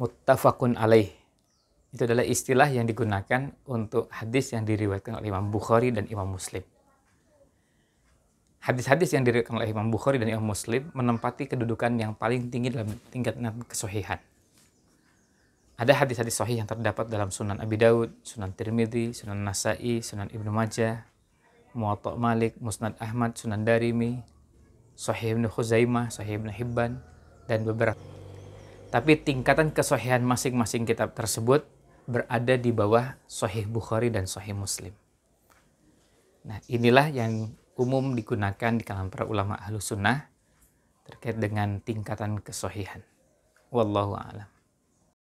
muttafaqun alaih. Itu adalah istilah yang digunakan untuk hadis yang diriwayatkan oleh Imam Bukhari dan Imam Muslim. Hadis-hadis yang diriwayatkan oleh Imam Bukhari dan Imam Muslim menempati kedudukan yang paling tinggi dalam tingkatan kesohihan. Ada hadis-hadis sahih yang terdapat dalam Sunan Abi Daud, Sunan Tirmidzi, Sunan Nasai, Sunan Ibnu Majah, Muwatta Malik, Musnad Ahmad, Sunan Darimi, Sahih Ibnu Khuzaimah, Sahih Ibnu Hibban, dan beberapa tapi tingkatan kesohihan masing-masing kitab tersebut berada di bawah sohih Bukhari dan sohih Muslim. Nah, inilah yang umum digunakan di kalangan para ulama ahlu sunnah terkait dengan tingkatan kesohihan. Wallahu a'lam.